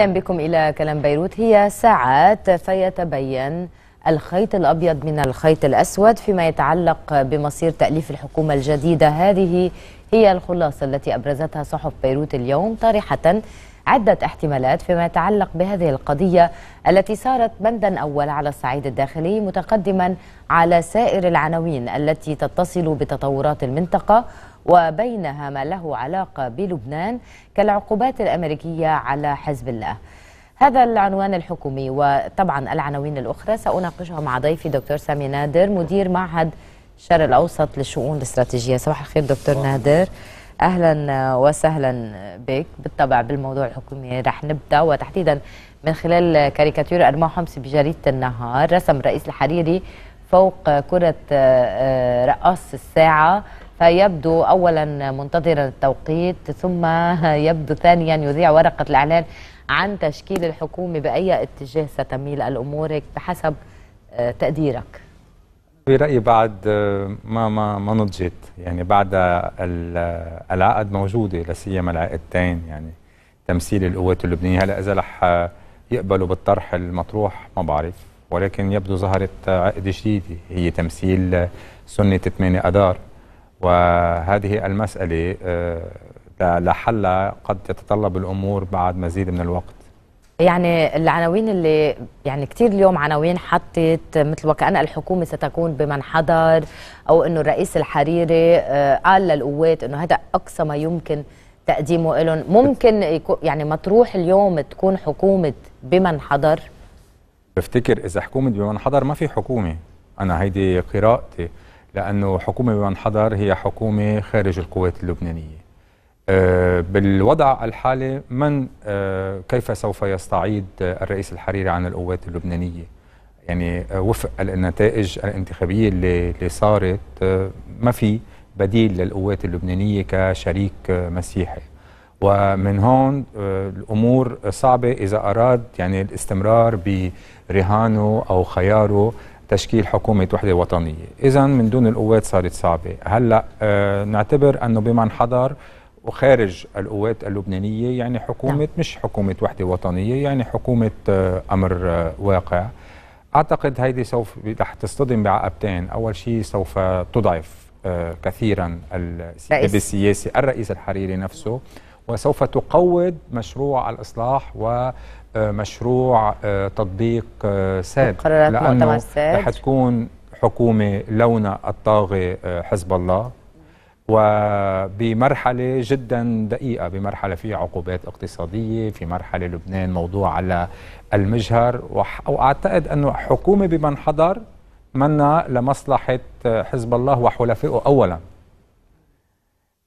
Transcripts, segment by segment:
أهلا بكم إلى كلام بيروت هي ساعات فيتبين الخيط الأبيض من الخيط الأسود فيما يتعلق بمصير تأليف الحكومة الجديدة هذه هي الخلاصة التي أبرزتها صحف بيروت اليوم طارحة عدة احتمالات فيما يتعلق بهذه القضية التي صارت بندا أول على الصعيد الداخلي متقدما على سائر العناوين التي تتصل بتطورات المنطقة وبينها ما له علاقة بلبنان كالعقوبات الأمريكية على حزب الله هذا العنوان الحكومي وطبعا العناوين الأخرى سأناقشها مع ضيفي دكتور سامي نادر مدير معهد الشرق الأوسط للشؤون الاستراتيجية صباح الخير دكتور صحيح. نادر أهلا وسهلا بك بالطبع بالموضوع الحكومي رح نبدأ وتحديدا من خلال كاريكاتير أرماو حمصي بجريدة النهار رسم رئيس الحريري فوق كرة آه، آه، رقاص الساعة فيبدو أولا منتظرا التوقيت ثم يبدو ثانيا يذيع ورقة الإعلان عن تشكيل الحكومة بأي اتجاه ستميل الأمور بحسب آه، تقديرك برأيي بعد آه، ما ما ما نضجت يعني بعد آه، العقد موجودة لا سيما العقدتين يعني تمثيل القوات اللبنانية هلا إذا رح يقبلوا بالطرح المطروح ما بعرف ولكن يبدو ظهرت عقد جديدة هي تمثيل سنة 8 اذار وهذه المسألة آه، لا حل قد تتطلب الأمور بعد مزيد من الوقت يعني العناوين اللي يعني كثير اليوم عناوين حطت مثل وكأن الحكومة ستكون بمن حضر أو أنه الرئيس الحريري آه، قال للقوات أنه هذا أقصى ما يمكن تقديمه لهم ممكن يكون يعني مطروح اليوم تكون حكومة بمن حضر بفتكر إذا حكومة بمن حضر ما في حكومة أنا هيدي قراءتي لأنه حكومة بمن حضر هي حكومة خارج القوات اللبنانية آه، بالوضع الحالي من آه، كيف سوف يستعيد الرئيس الحريري عن القوات اللبنانية يعني آه، وفق النتائج الانتخابية اللي صارت ما في بديل للقوات اللبنانية كشريك مسيحي ومن هون الأمور صعبة إذا أراد يعني الاستمرار برهانه أو خياره تشكيل حكومة وحدة وطنية إذا من دون القوات صارت صعبة هلأ أه نعتبر أنه بمن حضر وخارج القوات اللبنانية يعني حكومة نعم. مش حكومة وحدة وطنية يعني حكومة أه أمر أه واقع أعتقد هيدي سوف رح تصطدم بعقبتين أول شيء سوف تضعف آه، كثيرا السياب السياسي الرئيس الحريري نفسه وسوف تقوض مشروع الإصلاح و آه، مشروع آه، تطبيق آه، ساد لأنه تكون حكومة لون الطاغي حزب الله وبمرحلة جدا دقيقة بمرحلة فيها عقوبات اقتصادية في مرحلة لبنان موضوع على المجهر وأعتقد أنه حكومة بمن حضر منا لمصلحة حزب الله وحلفائه أولاً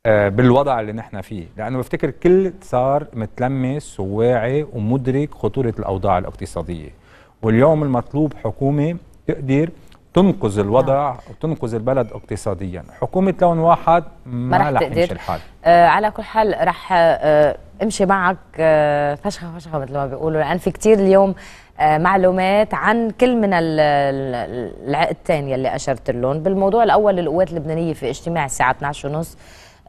آه، بالوضع اللي نحن فيه لانه بفتكر كل صار متلمس وواعي ومدرك خطوره الاوضاع الاقتصاديه واليوم المطلوب حكومه تقدر تنقذ الوضع نعم. وتنقذ البلد اقتصاديا حكومه لون واحد ما, ما رح تقدر الحال آه على كل حال رح آه امشي معك آه فشخه فشخه مثل ما بيقولوا لان في كثير اليوم آه معلومات عن كل من العقدتين يلي اشرت لهم بالموضوع الاول القوات اللبنانيه في اجتماع الساعه 12:30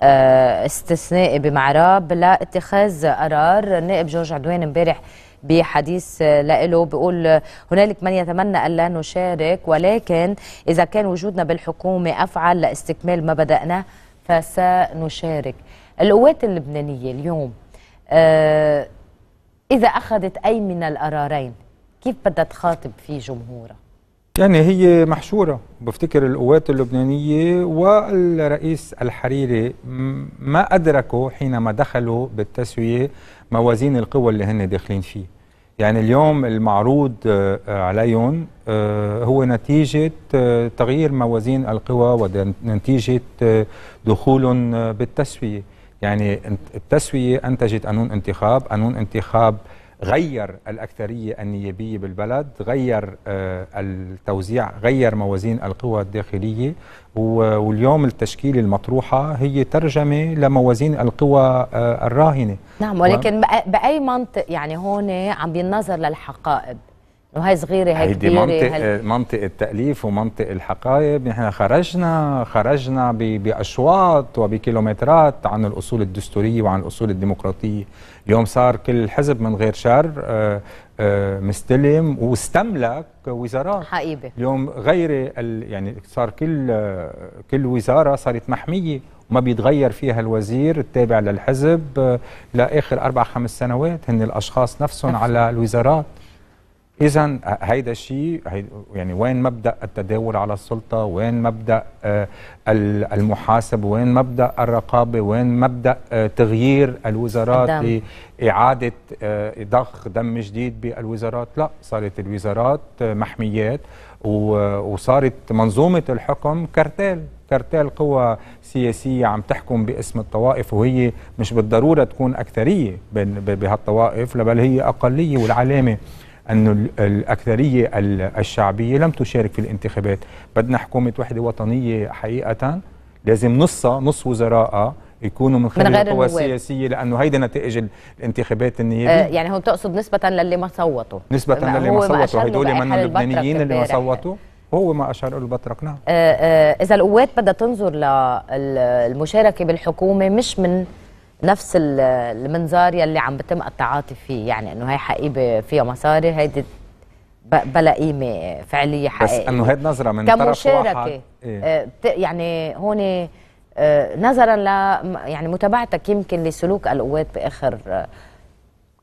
آه، استثنائي بمعراب لاتخاذ قرار النائب جورج عدوان امبارح بحديث له بيقول هنالك من يتمنى الا نشارك ولكن اذا كان وجودنا بالحكومه افعل لاستكمال ما بداناه فسنشارك القوات اللبنانيه اليوم آه، اذا اخذت اي من القرارين كيف بدها تخاطب فيه جمهورها يعني هي محشورة بفتكر القوات اللبنانية والرئيس الحريري ما أدركوا حينما دخلوا بالتسوية موازين القوى اللي هن داخلين فيه يعني اليوم المعروض آه، آه، عليهم آه، هو نتيجة تغيير موازين القوى ونتيجة دخولهم بالتسوية يعني التسوية أنتجت قانون انتخاب قانون انتخاب غير الأكثرية النيابية بالبلد غير آه، التوزيع غير موازين القوى الداخلية واليوم التشكيل المطروحة هي ترجمة لموازين القوى آه، الراهنة نعم ولكن بأي منطق يعني هون عم بينظر للحقائب وهي صغيره هي كبيره منطق هل... آه، منطق التاليف ومنطق الحقائب نحن خرجنا خرجنا باشواط وبكيلومترات عن الاصول الدستوريه وعن الاصول الديمقراطيه اليوم صار كل حزب من غير شر آه، آه، مستلم واستملك وزارات حقيبه اليوم غير ال... يعني صار كل كل وزاره صارت محميه وما بيتغير فيها الوزير التابع للحزب لاخر اربع خمس سنوات هن الاشخاص نفسهم على الوزارات اذا هيدا الشيء يعني وين مبدا التداول على السلطه وين مبدا آه، المحاسب وين مبدا الرقابه وين مبدا آه، تغيير الوزارات لاعاده آه، ضخ دم جديد بالوزارات لا صارت الوزارات محميات وصارت منظومه الحكم كرتيل كرتيل قوى سياسية عم تحكم باسم الطوائف وهي مش بالضرورة تكون أكثرية بهالطوائف بل هي أقلية والعلامة أن الأكثرية الشعبية لم تشارك في الانتخابات بدنا حكومة وحدة وطنية حقيقة لازم نصها نص وزراء يكونوا من خلال القوى السياسيه لانه هيدا نتائج الانتخابات النيابيه آه يعني هو تقصد نسبه للي ما صوتوا نسبه ما للي ما صوتوا هدول من اللبنانيين اللي ما صوتوا هو ما اشار له البطرق نعم آه آه اذا القوات بدها تنظر للمشاركه بالحكومه مش من نفس المنظار يلي عم بتم التعاطي فيه يعني انه هي حقيبه فيها مصاري هيدي بلا قيمه فعليه حقيقيه بس انه هيدي نظره من طرف واحد إيه؟ آه، يعني هون آه، نظرا ل يعني متابعتك يمكن لسلوك القوات باخر آه،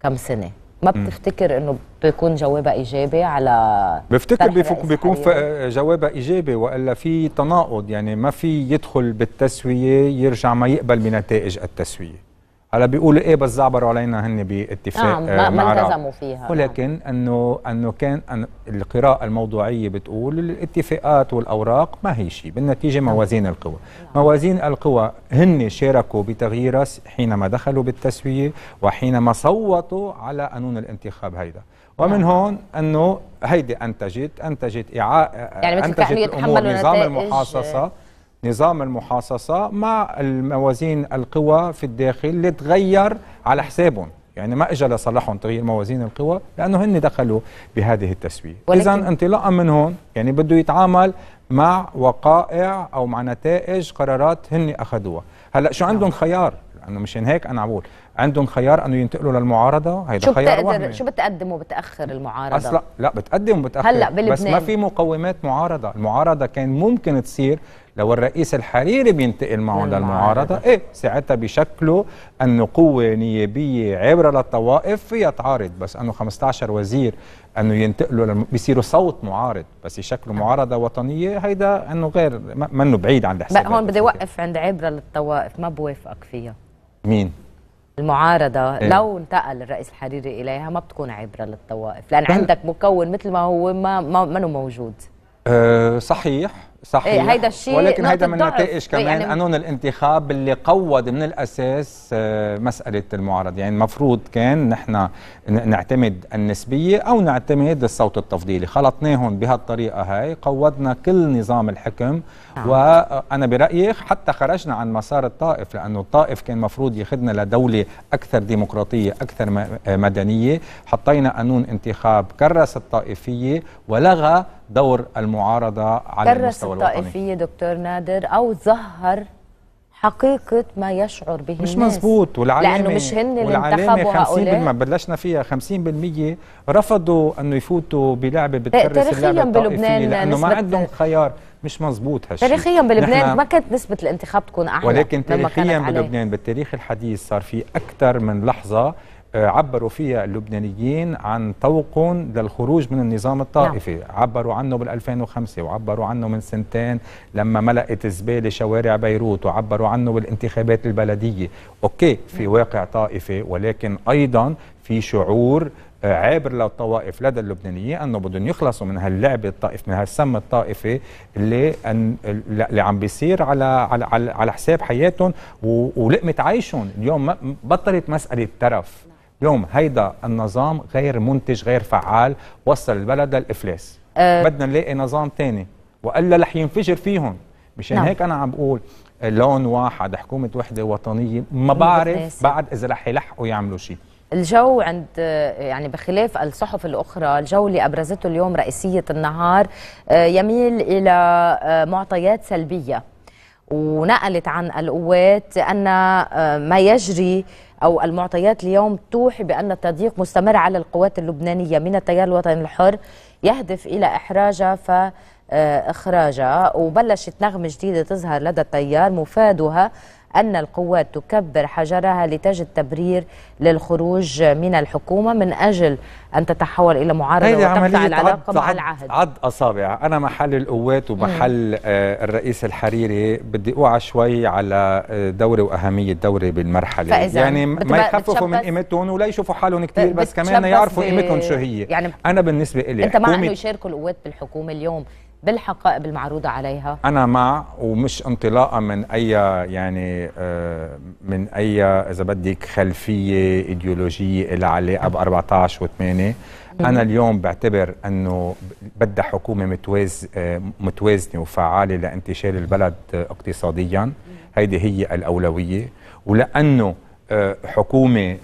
كم سنه ما بتفتكر انه بيكون جوابها ايجابي على بفتكر بيكون بيكون يعني؟ جوابها ايجابي والا في تناقض يعني ما في يدخل بالتسويه يرجع ما يقبل بنتائج التسويه هلا بيقولوا ايه بس زعبروا علينا هن باتفاق نعم، آه ما التزموا فيها نعم. ولكن انه انه كان أن القراءه الموضوعيه بتقول الاتفاقات والاوراق ما هي شيء بالنتيجه نعم. موازين القوى آه. موازين القوى هن شاركوا بتغييرها حينما دخلوا بالتسويه وحينما صوتوا على قانون الانتخاب هيدا ومن هون انه هيدي انتجت انتجت اعاء يعني مثل انتجت الامور نظام المحاصصه نظام المحاصصة مع الموازين القوى في الداخل اللي تغير على حسابهم يعني ما اجى لصالحهم تغيير موازين القوى لانه هن دخلوا بهذه التسويه اذا انطلاقا من هون يعني بده يتعامل مع وقائع او مع نتائج قرارات هن اخذوها هلا شو عندهم نعم. خيار انه مش هيك انا عبول عندهم خيار انه ينتقلوا للمعارضه هيدا شو خيار بتقدر شو بتقدم وبتاخر المعارضه اصلا لا بتقدم وبتاخر هلا بلبنان بس ما في مقومات معارضه المعارضه كان ممكن تصير لو الرئيس الحريري بينتقل معهم للمعارضه ايه ساعتها بشكله انه قوه نيابيه عبره للطوائف فيها تعارض بس انه 15 وزير انه ينتقلوا للم... بيصيروا صوت معارض بس يشكلوا نعم. معارضه وطنيه هيدا انه غير منه بعيد عن الحساب هون بدي اوقف عند عبره للطوائف ما بوافقك فيها مين؟ المعارضة إيه؟ لو انتقل الرئيس الحريري إليها ما بتكون عبرة للطوائف لأن عندك مكون مثل ما هو ما, ما منه موجود أه صحيح صحيح إيه هيدا الشيء ولكن هيدا من نتائج إيه، كمان يعني قانون الانتخاب اللي قود من الاساس آه، مساله المعارضه يعني المفروض كان نحن نعتمد النسبيه او نعتمد الصوت التفضيلي خلطناهم بهالطريقه هاي قودنا كل نظام الحكم نعم. آه. وانا برايي حتى خرجنا عن مسار الطائف لانه الطائف كان مفروض ياخذنا لدوله اكثر ديمقراطيه اكثر آه، مدنيه حطينا قانون انتخاب كرس الطائفيه ولغى دور المعارضة على المستوى الوطني كرس الطائفية دكتور نادر أو ظهر حقيقة ما يشعر به مش مظبوط والعلامة لأنه مش هن اللي انتخبوا هؤلاء ما بلشنا فيها 50% رفضوا أنه يفوتوا بلعبة بتكرس اللعبة بلبنان لأنه ما عندهم خيار مش مظبوط هالشيء تاريخيا بلبنان ما كانت نسبة الانتخاب تكون أعلى ولكن تاريخيا بلبنان بالتاريخ الحديث صار في أكثر من لحظة آه، عبروا فيها اللبنانيين عن طوق للخروج من النظام الطائفي نعم. عبروا عنه بال2005 وعبروا عنه من سنتين لما ملأت الزبالة شوارع بيروت وعبروا عنه بالانتخابات البلدية أوكي في نعم. واقع طائفي ولكن أيضا في شعور آه، عابر للطوائف لدى اللبنانيين انه بدهم يخلصوا من هاللعبه الطائف من هالسم الطائفي اللي أن اللي عم بيصير على على على, على حساب حياتهم ولقمه عيشهم اليوم بطلت مساله ترف اليوم هيدا النظام غير منتج غير فعال وصل البلد للإفلاس أه بدنا نلاقي نظام تاني وإلا رح ينفجر فيهم مشان نعم. هيك أنا عم بقول لون واحد حكومة وحدة وطنية ما بعرف بعد إذا رح يلحقوا يعملوا شيء الجو عند يعني بخلاف الصحف الاخرى الجو اللي ابرزته اليوم رئيسيه النهار أه، يميل الى أه، معطيات سلبيه ونقلت عن القوات أن آه، ما يجري أو المعطيات اليوم توحي بأن التضييق مستمر على القوات اللبنانية من التيار الوطني الحر يهدف إلى إحراجها ف آه، إخراجها وبلشت نغمة جديدة تظهر لدى التيار مفادها أن القوات تكبر حجرها لتجد تبرير للخروج من الحكومة من أجل أن تتحول إلى معارضة وتقطع العلاقة عد مع عد العهد عد أصابع أنا محل القوات ومحل آه الرئيس الحريري بدي أوعى شوي على آه، دوري وأهمية دوري بالمرحلة يعني ما يخففوا من قيمتهم ولا يشوفوا حالهم كثير بس كمان يعرفوا قيمتهم شو هي يعني أنا بالنسبة إلي أنت مع أنه يشاركوا القوات بالحكومة اليوم بالحقائب المعروضة عليها أنا مع ومش انطلاقا من أي يعني آه، من أي إذا بدك خلفية إيديولوجية لها علاقة ب 14 و8 أنا اليوم بعتبر أنه بدها حكومة متواز آه، متوازنة وفعالة لانتشال البلد اقتصاديا هيدي هي الأولوية ولأنه آه، حكومة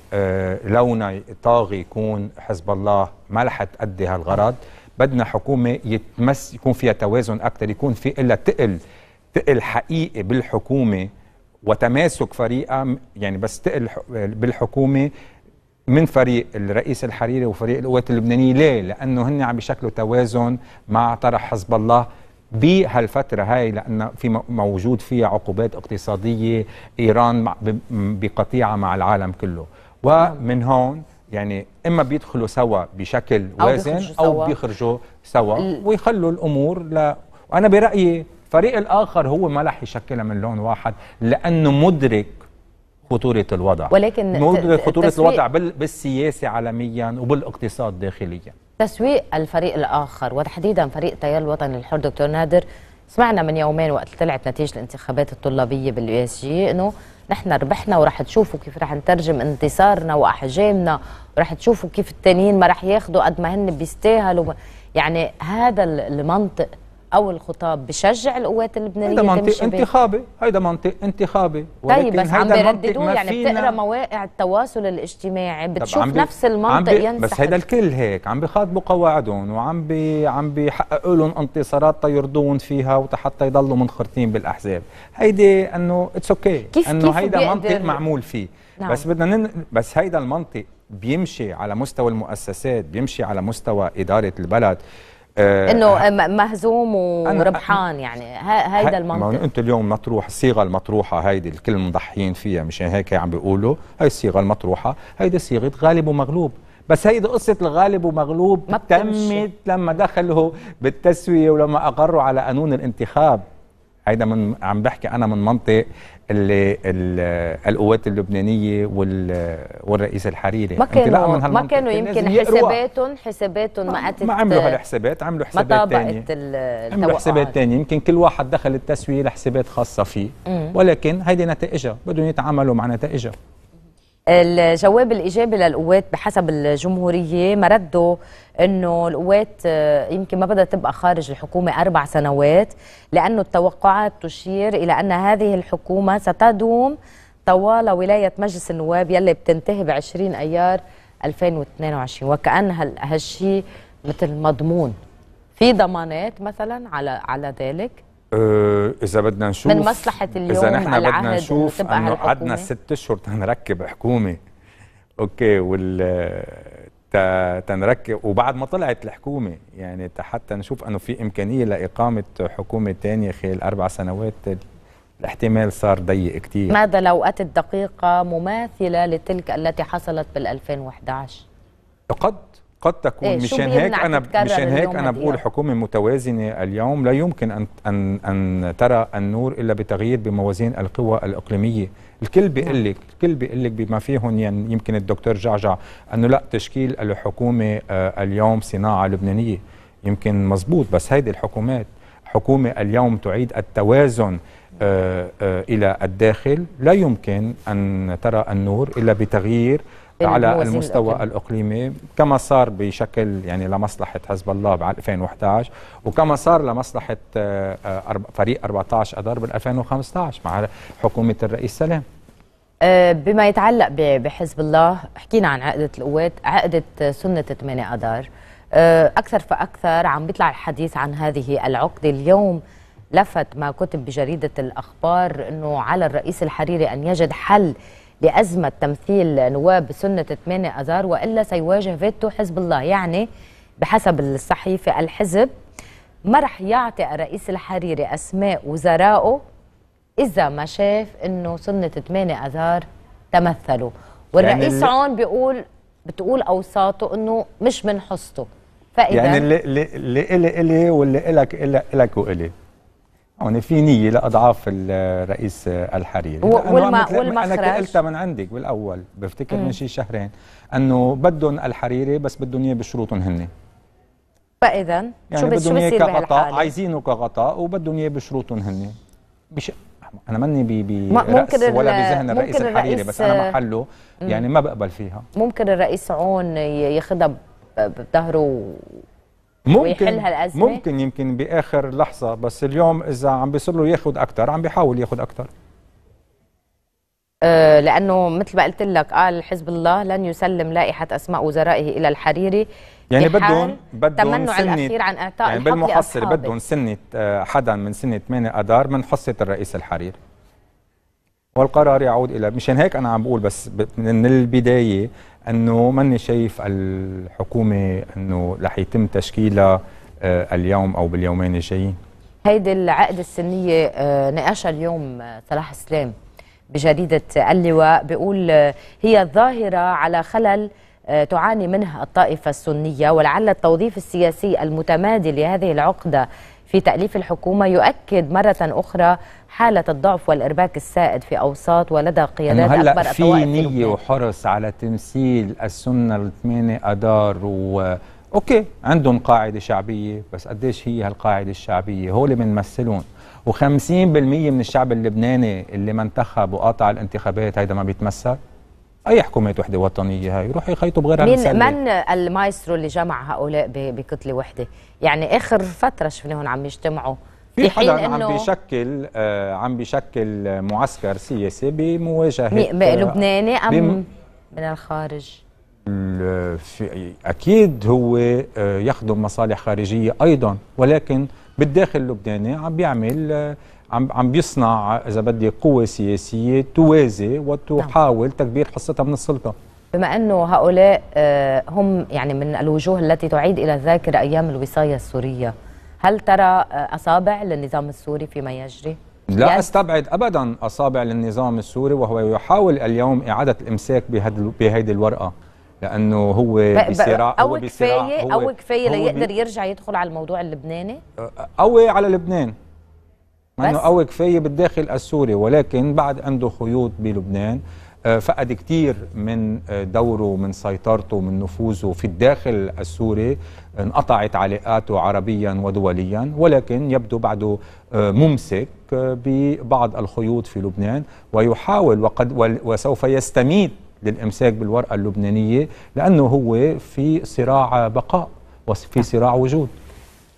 لونها طاغي يكون حزب الله ما لحت تأدي هالغرض بدنا حكومه يتمس يكون فيها توازن اكثر يكون في إلا تقل تقل حقيقي بالحكومه وتماسك فريقها يعني بس تقل بالحكومه من فريق الرئيس الحريري وفريق القوات اللبنانيه ليه؟ لانه هن عم بيشكلوا توازن مع طرح حزب الله بهالفترة هاي لأن في موجود فيها عقوبات اقتصادية إيران بقطيعة مع العالم كله ومن هون يعني اما بيدخلوا سوا بشكل وازن او بيخرجوا سوا, بيخرجوا سوا ويخلوا الامور ل... وانا برايي الفريق الاخر هو ما رح يشكلها من لون واحد لانه مدرك خطورة الوضع ولكن مدرك خطورة الوضع بالسياسة عالميا وبالاقتصاد داخليا تسويق الفريق الآخر وتحديدا فريق تيار الوطني الحر دكتور نادر سمعنا من يومين وقت طلعت نتيجه الانتخابات الطلابيه باليو اس جي انه نحن ربحنا وراح تشوفوا كيف راح نترجم انتصارنا واحجامنا وراح تشوفوا كيف التانيين ما راح ياخذوا قد ما هن بيستاهلوا يعني هذا المنطق او الخطاب بشجع القوات اللبنانيه هيدا منطق انتخابي هيدا منطق انتخابي طيب بس عم بيرددوه يعني بتقرا مواقع التواصل الاجتماعي بتشوف بي... نفس المنطق ينسحب بس هيدا الكل هيك عم بيخاطبوا قواعدهم وعم بي عم بيحققوا لهم انتصارات تيرضون فيها وحتى يضلوا منخرطين بالاحزاب هيدي انه اتس اوكي كيف انه هيدا منطق معمول فيه نعم. بس بدنا نن... بس هيدا المنطق بيمشي على مستوى المؤسسات بيمشي على مستوى اداره البلد آه، انه آه، مهزوم وربحان يعني هيدا المنطق انت اليوم مطروح الصيغه المطروحه هيدي الكل مضحيين فيها مشان هيك عم بيقولوا هي الصيغه المطروحه هيدي صيغه غالب ومغلوب بس هيدي قصة الغالب ومغلوب ما تمت لما دخلوا بالتسوية ولما أقروا على قانون الانتخاب هيدا من عم بحكي انا من منطق اللي القوات اللبنانيه والرئيس الحريري ما كانوا ما كانوا يمكن حساباتهم حساباتهم ما ما عملوا هالحسابات عملوا حسابات ثانيه عملوا حسابات ثانيه يمكن كل واحد دخل التسويه لحسابات خاصه فيه ولكن هيدي نتائجها بدهم يتعاملوا مع نتائجها الجواب الايجابي للقوات بحسب الجمهوريه مرده انه القوات آه، يمكن ما بدها تبقى خارج الحكومه اربع سنوات لانه التوقعات تشير الى ان هذه الحكومه ستدوم طوال ولايه مجلس النواب يلي بتنتهي ب 20 ايار 2022 وكان هالشيء مثل مضمون في ضمانات مثلا على على ذلك آه، اذا بدنا نشوف من مصلحه اليوم اذا نحن بدنا نشوف انه قعدنا ست اشهر تنركب حكومه اوكي وال تنركب وبعد ما طلعت الحكومه يعني حتى نشوف انه في امكانيه لاقامه حكومه ثانيه خلال اربع سنوات الاحتمال صار ضيق كثير ماذا لو اتت دقيقه مماثله لتلك التي حصلت بال 2011 قد قد تكون إيه مشان هيك انا مشان هيك انا بقول حكومه متوازنه اليوم لا يمكن ان ان ان ترى النور الا بتغيير بموازين القوى الاقليميه الكل بيقول لك نعم. الكل بيقول لك بما فيهم يعني يمكن الدكتور جعجع انه لا تشكيل الحكومه آه، اليوم صناعه لبنانيه يمكن مزبوط بس هيدي الحكومات حكومه اليوم تعيد التوازن آه، آه، الى الداخل لا يمكن ان ترى النور الا بتغيير على المستوى الأقليمي. الاقليمي كما صار بشكل يعني لمصلحه حزب الله بعد 2011 وكما صار لمصلحه آه، فريق 14 اذار بال 2015 مع حكومه الرئيس سلام آه، بما يتعلق بحزب الله حكينا عن عقده القوات عقده سنه 8 اذار آه، اكثر فاكثر عم بيطلع الحديث عن هذه العقده اليوم لفت ما كتب بجريده الاخبار انه على الرئيس الحريري ان يجد حل بأزمة تمثيل نواب سنة 8 أذار وإلا سيواجه فيتو حزب الله يعني بحسب الصحيفة الحزب ما رح يعطي الرئيس الحريري أسماء وزرائه إذا ما شاف إنه سنة 8 أذار تمثلوا يعني والرئيس يعني عون بيقول بتقول أوساطه إنه مش من حصته فإذا يعني اللي إلي إلي واللي إلك, إلك وإلي هون في نيه لاضعاف الرئيس الحريري والم... والمخرج انا قلتها من عندك بالاول بفتكر من شي شهرين انه بدهم الحريري بس بدهم اياه بشروطهم هن فاذا يعني شو بدهم اياه كغطاء عايزينه كغطاء وبدهم اياه بشروطهم هن بش... انا ماني ب ب ولا بذهن الرئيس الحريري بس انا محله يعني ما بقبل فيها ممكن الرئيس عون ياخذها بظهره ممكن ويحل هالازمه ممكن يمكن باخر لحظه بس اليوم اذا عم بيصير له ياخذ اكثر عم بيحاول ياخذ اكثر أه، لانه مثل ما قلت لك قال حزب الله لن يسلم لائحه اسماء وزرائه الى الحريري يعني بدهم بدهم سنة الاخير عن اعطاء يعني بالمحصله بدهم سنه أه، حدا من سنه 8 اذار من حصه الرئيس الحريري والقرار يعود الى مشان هيك انا عم بقول بس من البدايه انه ماني شايف الحكومه انه رح يتم تشكيلها آه، اليوم او باليومين الجايين هيدي العقد السنيه آه، ناقشها اليوم آه، صلاح سلام بجريده اللواء بيقول هي ظاهره على خلل تعاني منه الطائفه السنيه ولعل التوظيف السياسي المتمادي لهذه العقده في تأليف الحكومة يؤكد مرة أخرى حالة الضعف والإرباك السائد في أوساط ولدى قيادات هلأ أكبر في نية وحرص على تمثيل السنة الثمانية أدار و اوكي عندهم قاعده شعبيه بس قديش هي هالقاعده الشعبيه هو اللي بنمثلون و50% من الشعب اللبناني اللي ما انتخب وقاطع الانتخابات هيدا ما بيتمثل اي حكومات وحده وطنيه هاي يروحوا يخيطوا بغيرها مين مسلة. من المايسترو اللي جمع هؤلاء بكتله وحده يعني اخر فتره شفناهم عم يجتمعوا في حدا عم بيشكل آه عم بيشكل معسكر سياسي بمواجهه آه، لبناني ام بم... من الخارج في اكيد هو آه، يخدم مصالح خارجيه ايضا ولكن بالداخل اللبناني عم بيعمل آه، عم عم بيصنع اذا بدي قوه سياسيه توازي وتحاول تكبير حصتها من السلطه بما انه هؤلاء هم يعني من الوجوه التي تعيد الى الذاكره ايام الوصايه السوريه هل ترى أصابع للنظام السوري فيما يجري؟ لا يعني استبعد ابدا اصابع للنظام السوري وهو يحاول اليوم اعاده الامساك بهيدي الورقه لانه هو بصراع او هو كفايه او كفايه ليقدر يرجع يدخل على الموضوع اللبناني قوي على لبنان مع انه قوي كفايه بالداخل السوري ولكن بعد عنده خيوط بلبنان آه، فقد كتير من آه، دوره ومن سيطرته ومن نفوذه في الداخل السوري انقطعت علاقاته عربيا ودوليا ولكن يبدو بعده آه، ممسك ببعض الخيوط في لبنان ويحاول وقد وسوف يستميت للامساك بالورقه اللبنانيه لانه هو في صراع بقاء وفي صراع وجود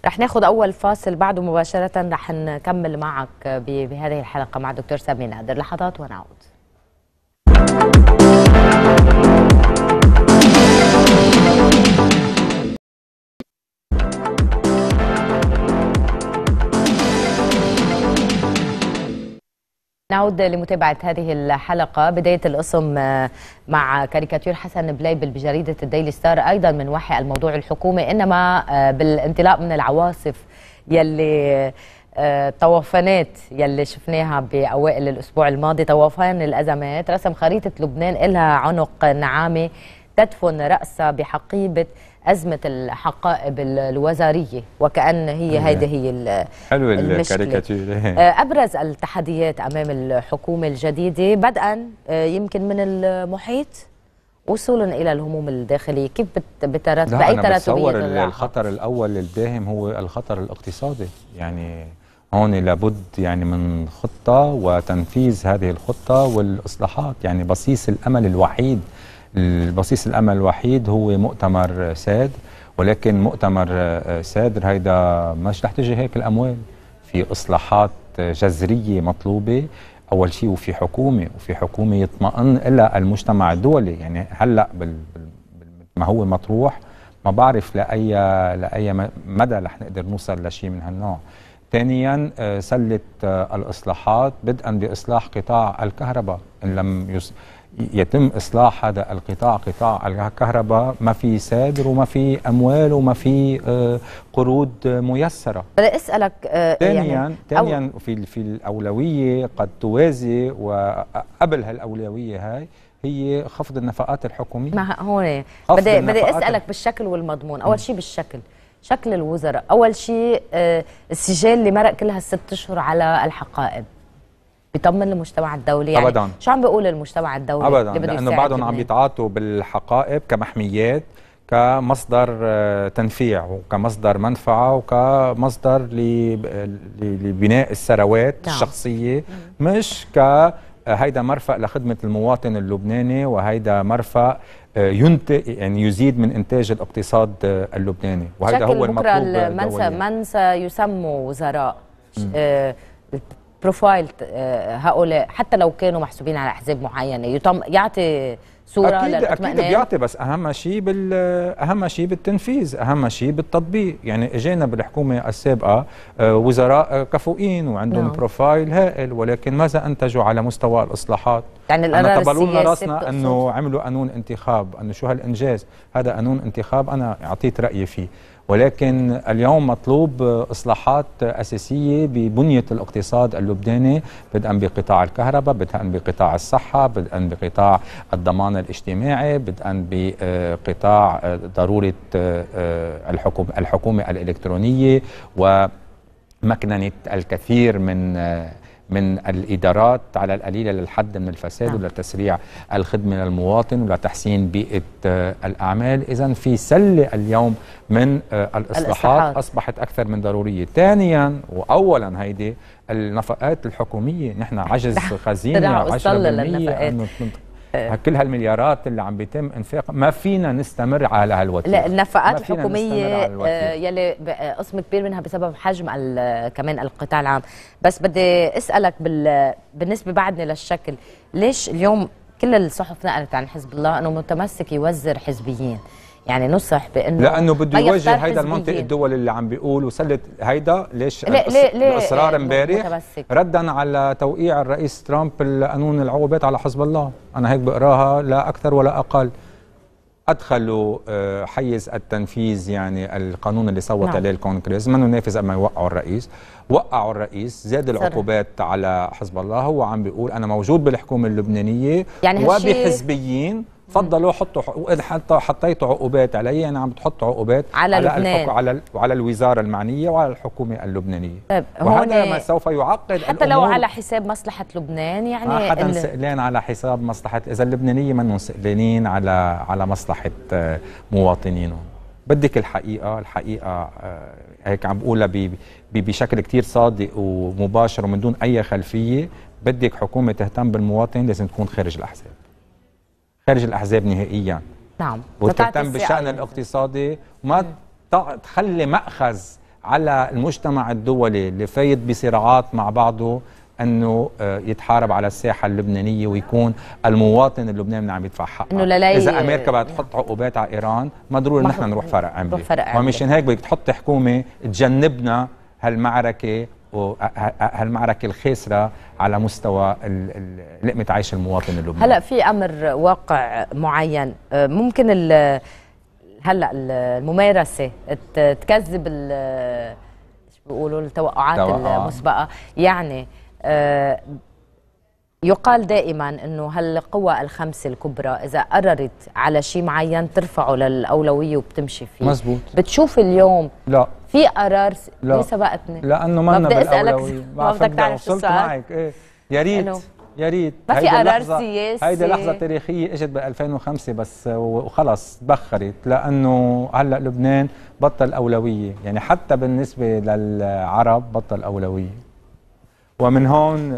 رح ناخد اول فاصل بعده مباشره رح نكمل معك بهذه الحلقه مع دكتور سامي نادر لحظات ونعود نعود لمتابعة هذه الحلقة بداية القسم آه، مع كاريكاتير حسن بلايبل بجريدة الديلي ستار أيضا من وحي الموضوع الحكومي إنما آه، بالانطلاق من العواصف يلي طوفانات آه، يلي شفناها باوائل الاسبوع الماضي طوفان الازمات رسم خريطه لبنان إلها عنق نعامه تدفن راسها بحقيبه أزمة الحقائب الوزارية وكأن هي إيه. هيدي هي حلوة الكاريكاتير إيه. آه، أبرز التحديات أمام الحكومة الجديدة بدءا آه، يمكن من المحيط وصولا الى الهموم الداخليه كيف بترتب باي تراتبيه الخطر الاول الداهم هو الخطر الاقتصادي يعني هون لابد يعني من خطة وتنفيذ هذه الخطة والإصلاحات يعني بصيص الأمل الوحيد البصيص الأمل الوحيد هو مؤتمر ساد ولكن مؤتمر سادر هيدا مش رح تجي هيك الأموال في إصلاحات جذرية مطلوبة أول شيء وفي حكومة وفي حكومة يطمئن إلى المجتمع الدولي يعني هلأ بال ما هو مطروح ما بعرف لأي لأي مدى رح نقدر نوصل لشيء من هالنوع ثانيا آه، سلة آه، الإصلاحات بدءا بإصلاح قطاع الكهرباء إن لم يس... يتم إصلاح هذا القطاع قطاع الكهرباء ما في سادر وما في أموال وما في آه، قروض ميسرة بدي أسألك يعني ثانيا يعني ثانيا أو... في في الأولوية قد توازي وقبل هالأولوية هاي هي خفض النفقات الحكومية ما هون بدي بدي أسألك بالشكل والمضمون أول شيء بالشكل شكل الوزراء اول شيء آه، السجال اللي مرق كل هالست اشهر على الحقائب بيطمن المجتمع الدولي يعني أبداً. شو عم بيقول المجتمع الدولي أبداً. لانه بعدهم عم بيتعاطوا بالحقائب كمحميات كمصدر آه، تنفيع وكمصدر منفعه وكمصدر لبناء الثروات نعم. الشخصيه مش ك هيدا مرفق لخدمة المواطن اللبناني وهيدا مرفق آه، ينتج يعني يزيد من انتاج الاقتصاد آه، اللبناني وهذا هو المطلوب من من يسموا وزراء بروفايل آه، هؤلاء حتى لو كانوا محسوبين على احزاب معينه يعطي صوره اكيد اكيد بيعطي بس اهم شيء بال اهم شيء بالتنفيذ اهم شيء بالتطبيق يعني اجينا بالحكومه السابقه آه، وزراء آه، كفؤين وعندهم نعم. بروفايل هائل ولكن ماذا انتجوا على مستوى الاصلاحات يعني القرار السياسي لنا راسنا انه عملوا قانون انتخاب انه شو هالانجاز هذا قانون انتخاب انا اعطيت رايي فيه ولكن اليوم مطلوب إصلاحات أساسية ببنية الاقتصاد اللبناني بدءا بقطاع الكهرباء بدءا بقطاع الصحة بدءا بقطاع الضمان الاجتماعي بدءا بقطاع ضرورة آه، الحكومة الإلكترونية ومكننة الكثير من آه، من الادارات على القليله للحد من الفساد نعم. ولتسريع الخدمه للمواطن ولتحسين بيئه آه، الاعمال اذا في سله اليوم من آه، الاصلاحات الإصلاحات. اصبحت اكثر من ضروريه ثانيا واولا هيدي النفقات الحكوميه نحن عجز خزينه 10% آه. كل هالمليارات اللي عم بيتم انفاق ما فينا نستمر على هالوتيره لا النفقات الحكوميه آه، يلي آه، قسم كبير منها بسبب حجم كمان القطاع العام بس بدي اسالك بال... بالنسبه بعدني للشكل ليش اليوم كل الصحف نقلت عن حزب الله انه متمسك يوزر حزبيين يعني نصح بانه لانه بده يوجه هيدا المنطق الدول اللي عم بيقول وسلت هيدا ليش ليه ليه الاصرار امبارح ردا على توقيع الرئيس ترامب قانون العقوبات على حزب الله انا هيك بقراها لا اكثر ولا اقل ادخلوا آه، حيز التنفيذ يعني القانون اللي صوت نعم. عليه نعم. الكونغرس منه نافذ اما يوقعوا الرئيس وقعوا الرئيس زاد العقوبات على حزب الله هو عم بيقول انا موجود بالحكومه اللبنانيه يعني وبحزبيين فضلوا حطوا حتى حطيتوا عقوبات علي انا عم بتحط عقوبات على, على لبنان على وعلى الوزاره المعنيه وعلى الحكومه اللبنانيه طيب وهذا ما سوف يعقد حتى لو على حساب مصلحه لبنان يعني ما حدا سئلان على حساب مصلحه اذا اللبنانيه ما سئلانين على على مصلحه آه، مواطنينهم بدك الحقيقه الحقيقه آه، هيك عم بقولها بشكل كثير صادق ومباشر ومن دون اي خلفيه بدك حكومه تهتم بالمواطن لازم تكون خارج الاحزاب خارج الأحزاب نهائيا نعم وتهتم بالشأن الاقتصادي وما تخلي مأخذ على المجتمع الدولي اللي فايت بصراعات مع بعضه انه آه، يتحارب على الساحه اللبنانيه ويكون المواطن اللبناني عم يدفع حقه انه للاي اذا امريكا بدها تحط عقوبات على ايران ما ضروري نحن نروح فرق عمله ومشان هيك بدك تحط حكومه تجنبنا هالمعركه وهالمعركه الخاسره على مستوى لقمه عيش المواطن اللبناني هلا في امر واقع معين آه، ممكن هلا الممارسه تكذب آه، شو بيقولوا التوقعات المسبقه يعني آه، يقال دائما انه هالقوى الخمسه الكبرى اذا قررت على شيء معين ترفعه للاولويه وبتمشي فيه مزبوط بتشوف اليوم لا في قرار لا ليه سبقتني لانه ما بدي اسالك ما بدك تعرف شو السؤال معك ايه يا ريت يا ريت ما في قرار سياسي هيدي لحظه تاريخيه اجت ب 2005 بس وخلص تبخرت لانه هلا لبنان بطل اولويه يعني حتى بالنسبه للعرب بطل اولويه ومن هون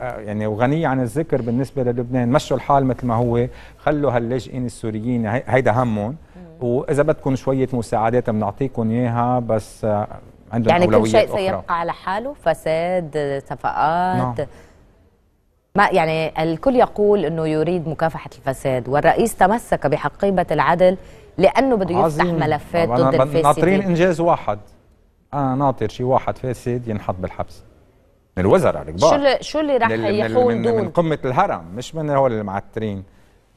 يعني وغنية عن الذكر بالنسبة للبنان مشوا الحال مثل ما هو خلوا هاللاجئين السوريين هيدا همهم وإذا بدكم شوية مساعدات بنعطيكم إياها بس آه، عندهم يعني كل شيء سيبقى على حاله فساد صفقات نعم. ما يعني الكل يقول أنه يريد مكافحة الفساد والرئيس تمسك بحقيبة العدل لأنه بده يفتح ملفات ضد الفاسدين ناطرين إنجاز واحد أنا آه، ناطر شيء واحد فاسد ينحط بالحبس من الوزراء الكبار شو شو اللي راح يخون من, دون من قمه الهرم مش من هول المعترين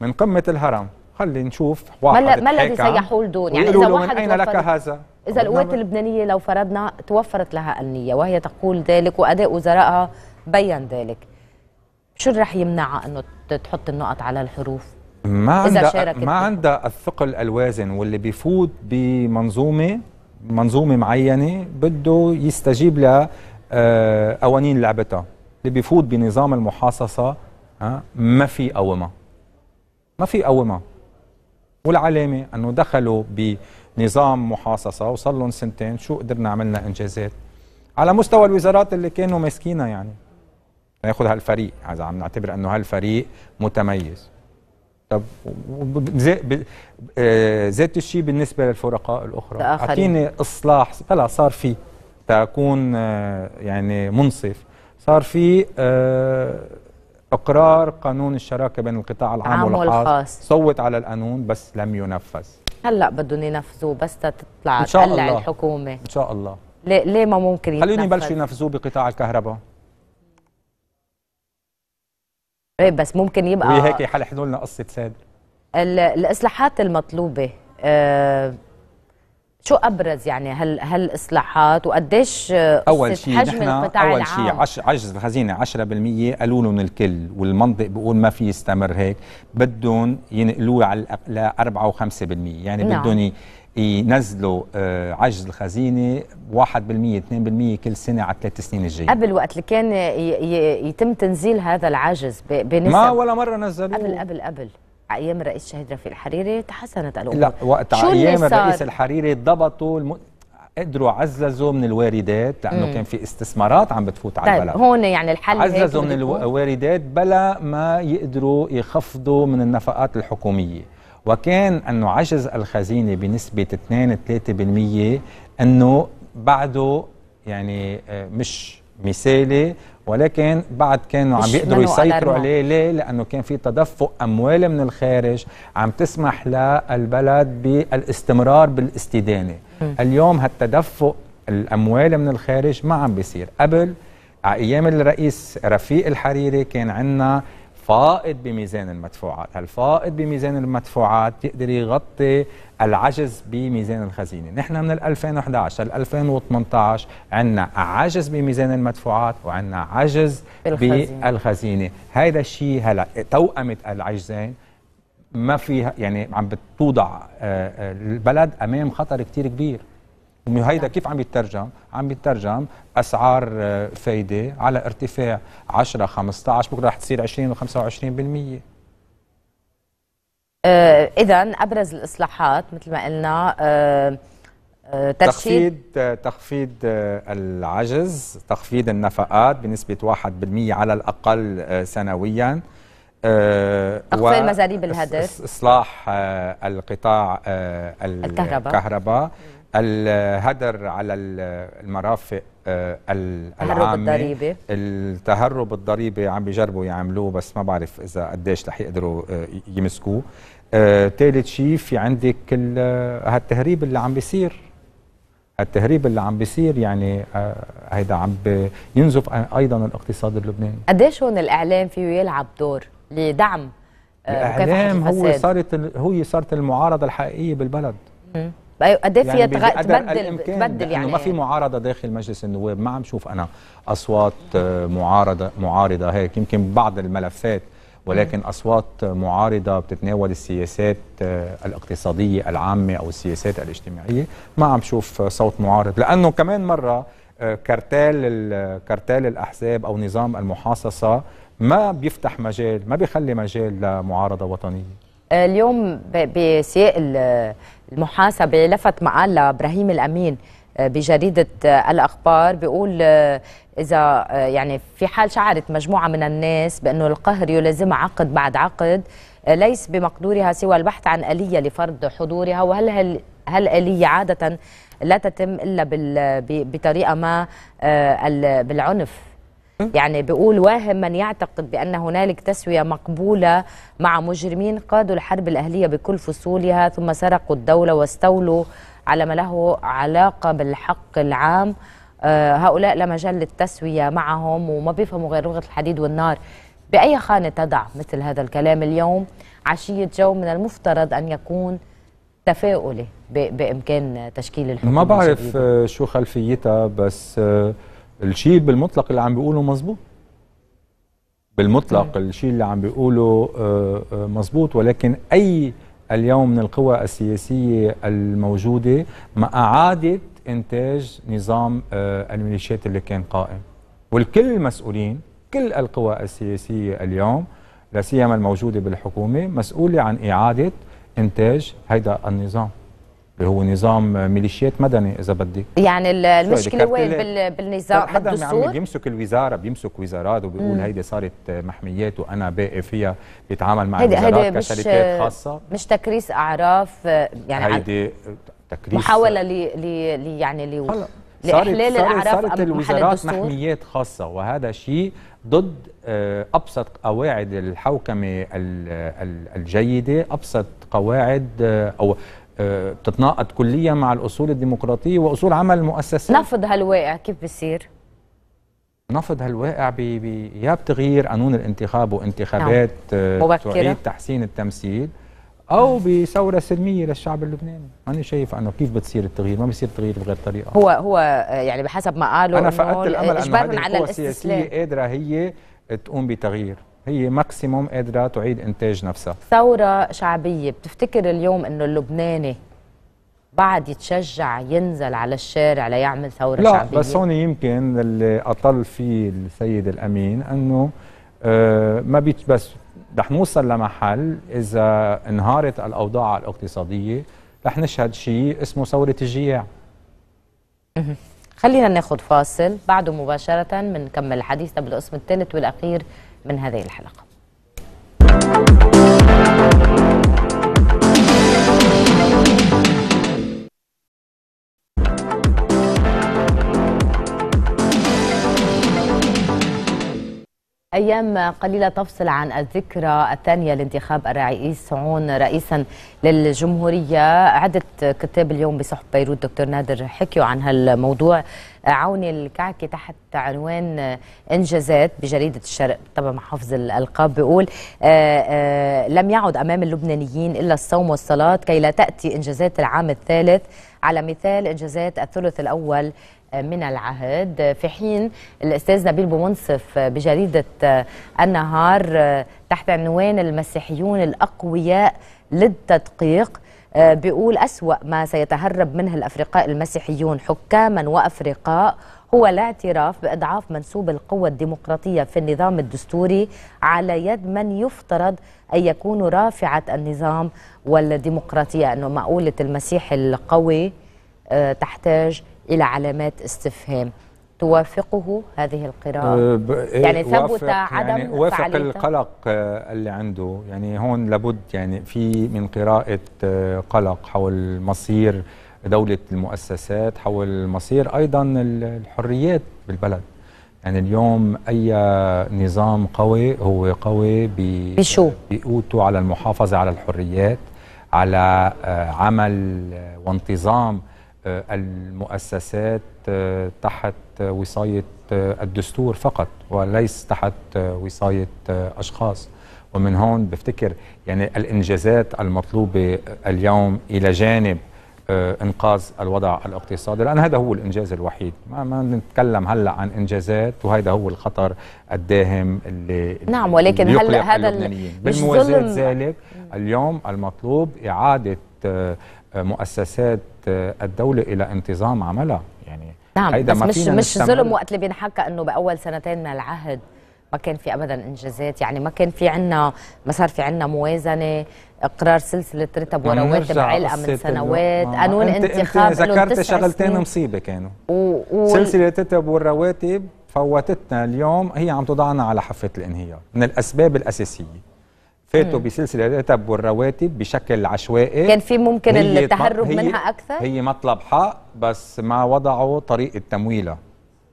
من قمه الهرم خلي نشوف واحد ما الذي سيحول دون يعني اذا واحد من اين لك هذا اذا القوات اللبنانيه لو فرضنا توفرت لها النيه وهي تقول ذلك واداء وزرائها بين ذلك شو اللي راح يمنعها انه تحط النقط على الحروف ما عندها ما عندها الثقل الوازن واللي بيفوت بمنظومه منظومه معينه بده يستجيب لها آه، قوانين لعبتها اللي بيفوت بنظام المحاصصه آه، ما في قومه ما في قومه والعلامه انه دخلوا بنظام محاصصه وصار لهم سنتين شو قدرنا عملنا انجازات على مستوى الوزارات اللي كانوا مسكينة يعني ناخذ هالفريق اذا عم نعتبر انه هالفريق متميز طب ذات آه، الشيء بالنسبه للفرقاء الاخرى اعطيني اصلاح بلا صار في تكون آه، يعني منصف صار في آه، اقرار قانون الشراكه بين القطاع العام, العام والخاص. صوت على القانون بس لم ينفذ هلا بدهم ينفذوه بس تطلع إن شاء تقلع الله. الحكومه ان شاء الله ليه ليه ما ممكن ينفذ خليهم يبلشوا ينفذوه بقطاع الكهرباء ايه بس ممكن يبقى وهيك يحلحنوا لنا قصه ساد الاصلاحات المطلوبه أه شو ابرز يعني هال هالاصلاحات وقديش اول شيء حجم القطاع اول شيء عجز الخزينه 10% قالوا لهم الكل والمنطق بيقول ما في يستمر هيك بدهم ينقلوه على ل 4 و 5% يعني نعم. بدهم ينزلوا آه، عجز الخزينه 1% 2% كل سنه على الثلاث سنين الجايه قبل وقت اللي كان يتم تنزيل هذا العجز بنسب ما ولا مره نزلوه قبل قبل قبل ايام الرئيس شهيد رفيق الحريري تحسنت الامور لا وقت ايام الرئيس الحريري ضبطوا الم... قدروا عززوا من الواردات لانه كان في استثمارات عم بتفوت طيب على البلد هون يعني الحل عززوا من الواردات بلا ما يقدروا يخفضوا من النفقات الحكوميه وكان انه عجز الخزينه بنسبه 2 3% انه بعده يعني آه، مش مثالي ولكن بعد كانوا عم بيقدروا يسيطروا عليه ليه؟ لانه كان في تدفق اموال من الخارج عم تسمح للبلد بالاستمرار بالاستدانه م. اليوم هالتدفق الاموال من الخارج ما عم بيصير قبل على ايام الرئيس رفيق الحريري كان عندنا فائض بميزان المدفوعات الفائض بميزان المدفوعات يقدر يغطي العجز بميزان الخزينه نحن من 2011 ل 2018 عندنا عجز بميزان المدفوعات وعندنا عجز بالخزينه, بالخزينة. هذا الشيء هلا توأمت العجزين ما فيها يعني عم بتوضع آه، آه، البلد امام خطر كتير كبير وهيدا كيف عم يترجم؟ عم يترجم اسعار آه، فايده على ارتفاع 10 15 بكره رح تصير 20 و25% اذا ابرز الاصلاحات مثل ما قلنا آه، آه، ترشيد تخفيض تخفيض العجز تخفيض النفقات بنسبه 1% على الاقل سنويا اقفال مزاريب الهدر اصلاح القطاع الكهرباء, الكهرباء. الهدر على المرافق آه، العامة الضريبي التهرب الضريبي عم بيجربوا يعملوه بس ما بعرف اذا قديش رح يقدروا آه، يمسكوه ثالث آه، شيء في عندك هالتهريب اللي عم بيصير التهريب اللي عم بيصير يعني هيدا عم ينزف ايضا الاقتصاد اللبناني قديش هون الاعلام فيه يلعب دور لدعم الاعلام هو صارت هو صارت المعارضه الحقيقيه بالبلد م. اهداف يعني تبدل تبدل يعني ما في إيه؟ معارضه داخل مجلس النواب ما عم شوف انا اصوات آه، معارضه معارضه هيك يمكن بعض الملفات ولكن اصوات معارضه بتتناول السياسات آه، الاقتصاديه العامه او السياسات الاجتماعيه ما عم شوف صوت معارض لانه كمان مره آه، كرتال كرتال الاحزاب او نظام المحاصصه ما بيفتح مجال ما بيخلي مجال لمعارضه وطنيه اليوم بسياق المحاسبه لفت معالة إبراهيم الامين آه، بجريده آه، الاخبار بيقول آه، اذا يعني في حال شعرت مجموعه من الناس بانه القهر يلازمها عقد بعد عقد ليس بمقدورها سوى البحث عن اليه لفرض حضورها وهل هل هالآلية عادة لا تتم إلا بطريقة ما بالعنف يعني بيقول واهم من يعتقد بأن هنالك تسوية مقبولة مع مجرمين قادوا الحرب الأهلية بكل فصولها ثم سرقوا الدولة واستولوا على ما له علاقة بالحق العام آه، هؤلاء لا مجال للتسوية معهم وما بيفهموا غير لغة الحديد والنار بأي خانة تضع مثل هذا الكلام اليوم عشية جو من المفترض أن يكون تفاؤلي بإمكان تشكيل الحكومة ما بعرف آه، شو خلفيتها بس آه، الشيء بالمطلق اللي عم بيقوله مزبوط بالمطلق الشيء اللي عم بيقوله آه، آه، مزبوط ولكن أي اليوم من القوى السياسية الموجودة ما أعادت إنتاج نظام آه، الميليشيات اللي كان قائم والكل مسؤولين كل القوى السياسية اليوم لا سيما الموجودة بالحكومة مسؤولة عن إعادة إنتاج هذا النظام اللي هو نظام ميليشيات مدني اذا بدك يعني المشكله وين بالنظام حدا عم بيمسك الوزاره بيمسك وزارات وبيقول هيدي صارت محميات وانا باقي فيها بيتعامل مع هيدي هيدي كشركات خاصه مش تكريس اعراف يعني هيدي تكريس محاوله لي يعني لي لاحلال الاعراف صارت الوزارات محميات خاصه وهذا شيء ضد آه، ابسط قواعد الحوكمه الجيده ابسط قواعد آه، او بتتناقض آه، كليا مع الاصول الديمقراطيه واصول عمل المؤسسات نفض هالواقع كيف بصير؟ نفض هالواقع بي بي يا بتغيير قانون الانتخاب وانتخابات نعم. آه، تحسين التمثيل او بثوره سلميه للشعب اللبناني انا شايف انه كيف بتصير التغيير ما بصير التغيير بغير طريقه هو هو آه، يعني بحسب ما قالوا انا فقدت الامل انه هذه القوى السياسيه قادره هي تقوم بتغيير هي ماكسيموم قادره تعيد انتاج نفسها ثوره شعبيه بتفتكر اليوم انه اللبناني بعد يتشجع ينزل على الشارع ليعمل ثوره لا شعبيه لا بس هون يمكن اللي اطل فيه السيد الامين انه آه، ما بيت بس رح نوصل لمحل اذا انهارت الاوضاع الاقتصاديه رح نشهد شيء اسمه ثوره الجياع خلينا ناخذ فاصل بعده مباشره بنكمل الحديث بالقسم الثالث والاخير من هذه الحلقه أيام قليلة تفصل عن الذكرى الثانية لانتخاب الرئيس سعون رئيسا للجمهورية عدة كتاب اليوم بصحب بيروت دكتور نادر حكيوا عن هالموضوع عوني الكعكي تحت عنوان إنجازات بجريدة الشرق طبعا محافظ الألقاب بيقول آه، آه، لم يعد أمام اللبنانيين إلا الصوم والصلاة كي لا تأتي إنجازات العام الثالث على مثال إنجازات الثلث الأول من العهد في حين الأستاذ نبيل بومنصف بجريدة النهار آه، تحت عنوان المسيحيون الأقوياء للتدقيق آه، بيقول أسوأ ما سيتهرب منه الأفرقاء المسيحيون حكاما وأفرقاء هو الاعتراف بإضعاف منسوب القوة الديمقراطية في النظام الدستوري على يد من يفترض أن يكون رافعة النظام والديمقراطية أنه مقولة المسيح القوي آه، تحتاج إلى علامات استفهام توافقه هذه القراءة؟ أه، إيه، يعني ثبت يعني عدم يعني وافق القلق آه، اللي عنده يعني هون لابد يعني في من قراءة آه، قلق حول مصير دولة المؤسسات حول مصير أيضا الحريات بالبلد يعني اليوم أي نظام قوي هو قوي بشو؟ بقوته على المحافظة على الحريات على عمل وانتظام آه، المؤسسات آه، تحت وصاية آه، الدستور فقط وليس تحت وصاية أشخاص ومن هون بفتكر يعني الإنجازات المطلوبة اليوم إلى جانب انقاذ الوضع الاقتصادي لان هذا هو الانجاز الوحيد ما, ما نتكلم هلا عن انجازات وهذا هو الخطر الداهم اللي نعم ولكن هلا هذا بالموازاه ذلك اليوم المطلوب اعاده مؤسسات آه، الدولة إلى انتظام عملها يعني نعم بس مش مش ظلم وقت اللي بينحكى انه باول سنتين من العهد ما كان في ابدا انجازات يعني ما كان في عنا ما صار في عنا موازنه اقرار سلسله رتب ورواتب علقه من سنوات قانون انت انتخاب انت ذكرت شغلتين مصيبه كانوا و... و... سلسله الرتب والرواتب فوتتنا اليوم هي عم تضعنا على حافه الانهيار من الاسباب الاساسيه فاتوا مم. بسلسله الرتب والرواتب بشكل عشوائي كان في ممكن التهرب منها اكثر هي مطلب حق بس ما وضعوا طريقه تمويلها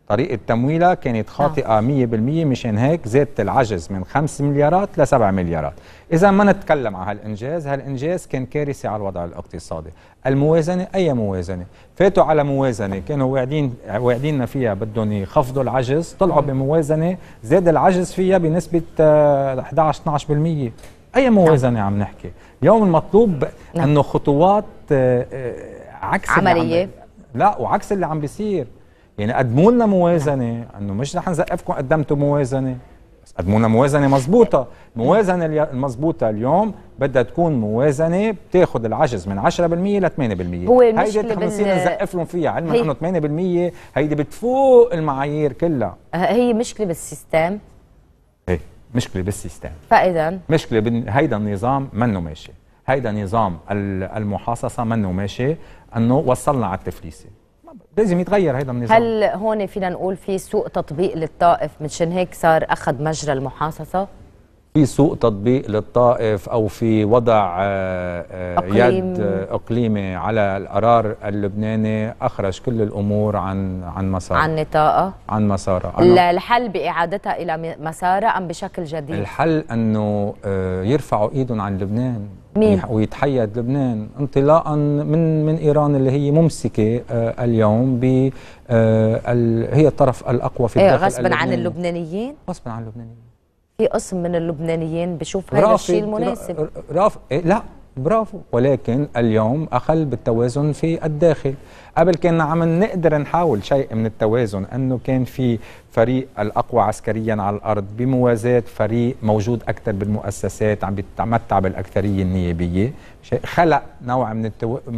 طريقه تمويلها كانت خاطئه 100% نعم. مشان هيك زادت العجز من 5 مليارات ل 7 مليارات اذا ما نتكلم عن هالانجاز هالانجاز كان كارثي على الوضع الاقتصادي الموازنه اي موازنه فاتوا على موازنه كانوا واعدين واعديننا فيها بدهم يخفضوا العجز طلعوا نعم. بموازنه زاد العجز فيها بنسبه 11 آه، 12% اي نعم. موازنه عم نحكي اليوم المطلوب انه خطوات آه، آه، عكس عمليه عم... لا وعكس اللي عم بيصير يعني قدموا لنا موازنه انه مش رح نزقفكم قدمتوا موازنه بس قدموا لنا موازنه مضبوطه الموازنه المضبوطه اليوم بدها تكون موازنه بتاخذ العجز من 10% ل 8% هو هيدي اللي بنصير نزقف لهم فيها علما هي... انه 8% هيدي بتفوق المعايير كلها هي مشكله بالسيستم ايه مشكله بالسيستم فاذا مشكله بن... هيدا النظام منه ماشي هيدا نظام المحاصصه منه ماشي انه وصلنا على التفليسه لازم يتغير هذا النظام هل هون فينا نقول في سوء تطبيق للطائف مشان هيك صار اخذ مجرى المحاصصه؟ في سوء تطبيق للطائف او في وضع آه، آه، أقليم. يد آه، اقليمي على القرار اللبناني اخرج كل الامور عن عن مسارها عن نطاقها عن مسارها الحل باعادتها الى مسارها ام بشكل جديد؟ الحل انه يرفعوا ايدهم عن لبنان مين؟ ويتحيد لبنان انطلاقا من من ايران اللي هي ممسكه آه اليوم ب آه هي الطرف الاقوى في إيه، الداخل غصبا عن اللبنانيين؟ غصبا عن اللبنانيين في قسم من اللبنانيين بشوف هذا الشيء المناسب رافض إيه، لا برافو ولكن اليوم اخل بالتوازن في الداخل قبل كنا عم نقدر نحاول شيء من التوازن انه كان في فريق الأقوى عسكريا على الأرض بموازاة فريق موجود أكثر بالمؤسسات عم بيتمتع بالأكثرية النيابية خلق نوع من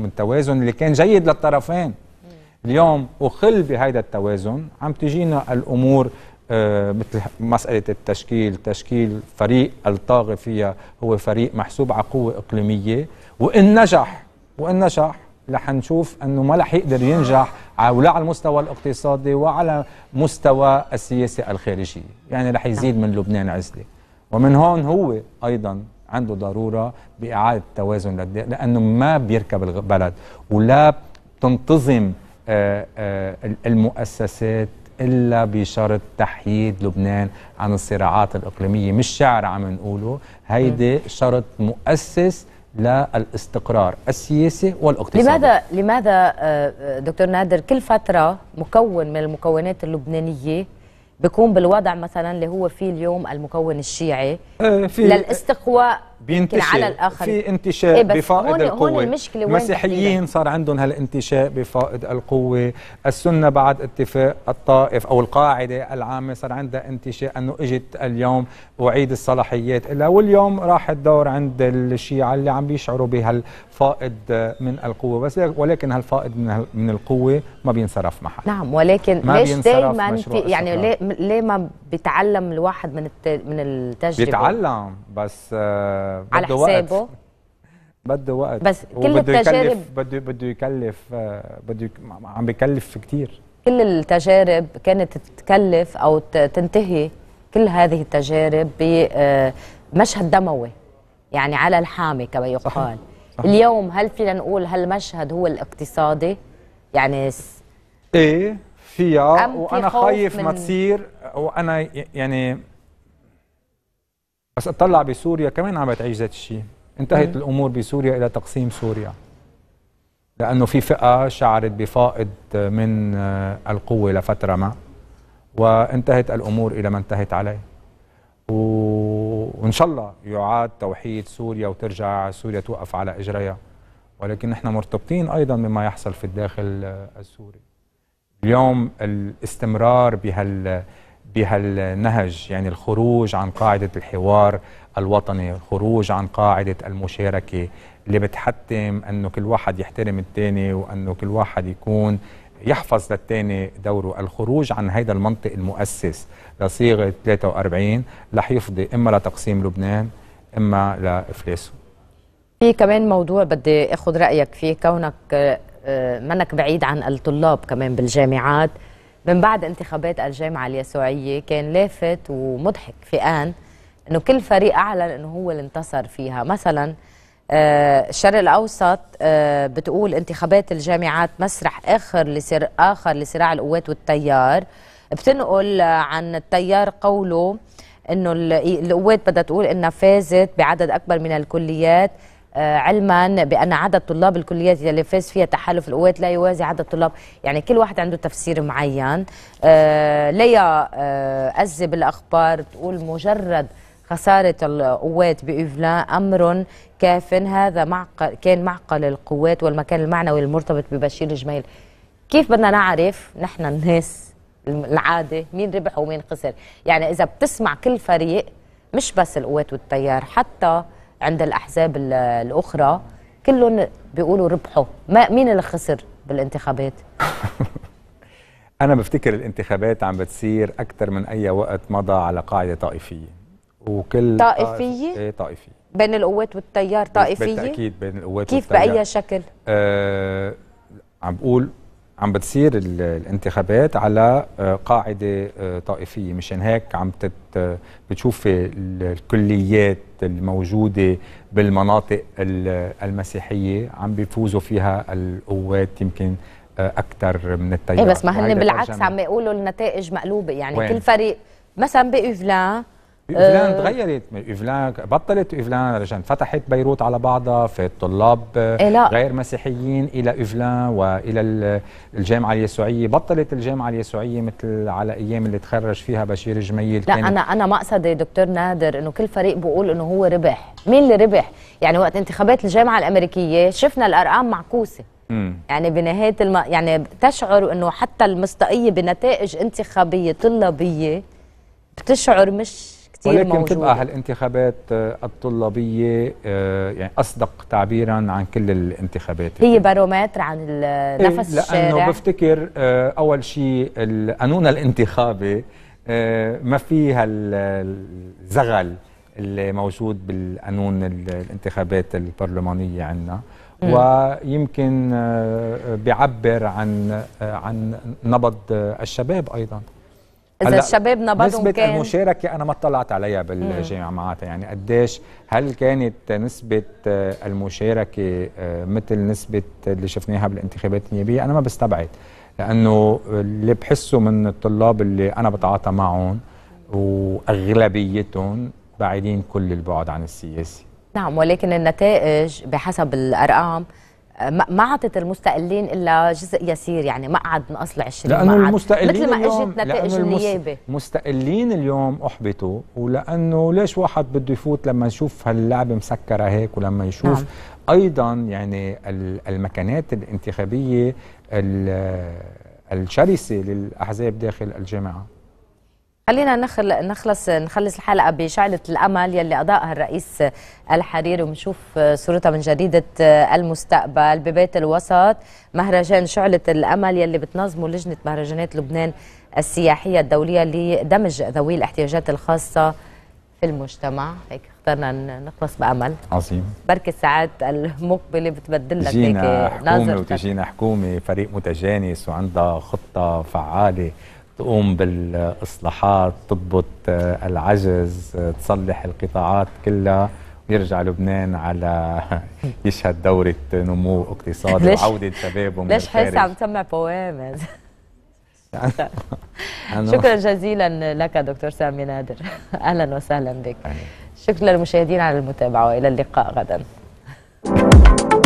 التوازن اللي كان جيد للطرفين اليوم أخل بهذا التوازن عم تجينا الأمور آه، مثل مسألة التشكيل تشكيل فريق الطاغي فيها هو فريق محسوب على قوة إقليمية وإن نجح وإن نجح رح نشوف أنه ما رح يقدر ينجح ولا على المستوى الاقتصادي وعلى مستوى السياسة الخارجية يعني رح يزيد من لبنان عزلة ومن هون هو أيضا عنده ضرورة بإعادة توازن لأنه ما بيركب البلد ولا تنتظم آه، آه، المؤسسات الا بشرط تحييد لبنان عن الصراعات الاقليميه مش شعر عم نقوله هيدي شرط مؤسس للاستقرار السياسي والاقتصادي لماذا لماذا آه، آه، دكتور نادر كل فتره مكون من المكونات اللبنانيه بيكون بالوضع مثلا اللي هو فيه اليوم المكون الشيعي آه، في للاستقواء بينتشر على الاخر في انتشاء إيه بفائض هون القوه هون المشكله وين المسيحيين صار عندهم هالانتشاء بفائض القوه السنه بعد اتفاق الطائف او القاعده العامه صار عندها انتشاء انه اجت اليوم وعيد الصلاحيات لها واليوم راح الدور عند الشيعه اللي عم بيشعروا بهالفائض من القوه بس ولكن هالفائض من من القوه ما بينصرف محل نعم ولكن ليش دائما في يعني ليه ليه ما بيتعلم الواحد من من التجربه بيتعلم بس آه على حسابه وقت. بده وقت بس كل التجارب بده بده يكلف آه، بده عم بكلف كثير كل التجارب كانت تكلف او تنتهي كل هذه التجارب بمشهد آه، دموي يعني على الحامي كما يقال صحيح. صحيح. اليوم هل فينا نقول هالمشهد هو الاقتصادي يعني ايه فيها وانا خايف ما تصير وانا يعني بس اطلع بسوريا كمان عم بتعيش ذات الشيء انتهت إيه. الامور بسوريا الى تقسيم سوريا لانه في فئه شعرت بفائض من آه، القوه لفتره ما وانتهت الامور الى ما انتهت عليه وان شاء الله يعاد توحيد سوريا وترجع سوريا توقف على اجريها ولكن نحن مرتبطين ايضا بما يحصل في الداخل آه، السوري اليوم الاستمرار بهال بهالنهج يعني الخروج عن قاعدة الحوار الوطني الخروج عن قاعدة المشاركة اللي بتحتم أنه كل واحد يحترم الثاني وأنه كل واحد يكون يحفظ للثاني دوره الخروج عن هيدا المنطق المؤسس لصيغة 43 رح يفضي إما لتقسيم لبنان إما لإفلاسه في كمان موضوع بدي أخذ رأيك فيه كونك آه، منك بعيد عن الطلاب كمان بالجامعات من بعد انتخابات الجامعة اليسوعية كان لافت ومضحك في آن أنه كل فريق أعلن أنه هو اللي انتصر فيها مثلا آه، الشرق الأوسط آه، بتقول انتخابات الجامعات مسرح آخر لسر آخر لصراع القوات والتيار بتنقل عن التيار قوله أنه القوات بدها تقول أنها فازت بعدد أكبر من الكليات آه، علما بان عدد طلاب الكليات اللي فاز فيها تحالف القوات لا يوازي عدد طلاب يعني كل واحد عنده تفسير معين آه، ليا أزة بالاخبار تقول مجرد خسارة القوات بإيفلان أمر كاف هذا معقل كان معقل القوات والمكان المعنوي المرتبط ببشير الجميل كيف بدنا نعرف نحن الناس العادة مين ربح ومين خسر يعني إذا بتسمع كل فريق مش بس القوات والتيار حتى عند الاحزاب الاخرى كلهم بيقولوا ربحوا ما مين اللي خسر بالانتخابات انا بفتكر الانتخابات عم بتصير اكثر من اي وقت مضى على قاعده طائفيه وكل طائفيه ايه طائفيه بين القوات والتيار طائفيه بالتاكيد بين القوات كيف والتيار كيف باي شكل آه عم بقول عم بتصير الانتخابات على آه، قاعده آه، طائفيه مشان هيك عم آه، بتشوفي الكليات الموجوده بالمناطق المسيحيه عم بيفوزوا فيها القوات يمكن اكثر من التيار إيه بس ما هن بالعكس عم يقولوا النتائج مقلوبه يعني وين؟ كل فريق مثلا بإيفلان ايفلان آه. تغيرت ايفلان بطلت ايفلان رجعت فتحت بيروت على بعضها في الطلاب آه، إيه، لا. غير مسيحيين الى ايفلان والى الجامعه اليسوعيه بطلت الجامعه اليسوعيه مثل على ايام اللي تخرج فيها بشير جميل لا انا انا مقصدي دكتور نادر انه كل فريق بقول انه هو ربح مين اللي ربح يعني وقت انتخابات الجامعه الامريكيه شفنا الارقام معكوسه يعني بنهايه الم... يعني تشعر انه حتى المصداقيه بنتائج انتخابيه طلابيه بتشعر مش كتير ولكن موجودة. تبقى هالانتخابات آه، الطلابية آه، يعني أصدق تعبيرا عن كل الانتخابات هي بارومتر عن إيه، نفس الشارع لأنه بفتكر آه، أول شيء القانون الانتخابي ما فيها الزغل اللي موجود بالقانون الانتخابات البرلمانية عندنا ويمكن بيعبر عن عن نبض الشباب أيضاً اذا شبابنا بدهم نسبه المشاركه انا ما اطلعت عليها بالجامعات يعني قديش هل كانت نسبه آه، المشاركه آه، مثل نسبه اللي شفناها بالانتخابات النيابيه انا ما بستبعد لانه اللي بحسه من الطلاب اللي انا بتعاطى معهم واغلبيتهم بعيدين كل البعد عن السياسي نعم ولكن النتائج بحسب الارقام ما عطت المستقلين الا جزء يسير يعني مقعد من اصل 20 لانه مقعد المستقلين مثل ما اجت نتائج النيابه المستقلين اليوم احبطوا ولانه ليش واحد بده يفوت لما يشوف هاللعبه مسكره هيك ولما يشوف نعم. ايضا يعني المكانات الانتخابيه الشرسه للاحزاب داخل الجامعه خلينا نخل نخلص نخلص الحلقه بشعله الامل يلي اضاءها الرئيس الحريري وبنشوف صورتها من جريده المستقبل ببيت الوسط مهرجان شعله الامل يلي بتنظمه لجنه مهرجانات لبنان السياحيه الدوليه لدمج ذوي الاحتياجات الخاصه في المجتمع هيك اخترنا نخلص بامل عظيم بركي الساعات المقبله بتبدل لك هيك ناظر حكومه وتجينا حكومه فريق متجانس وعندها خطه فعاله تقوم بالاصلاحات تضبط آه، العجز آه، تصلح القطاعات كلها ويرجع لبنان على يشهد دورة نمو اقتصادي وعودة شبابه ليش حاسة عم تسمع بوامز شكرا جزيلا لك دكتور سامي نادر اهلا وسهلا بك شكرا للمشاهدين على المتابعه والى اللقاء غدا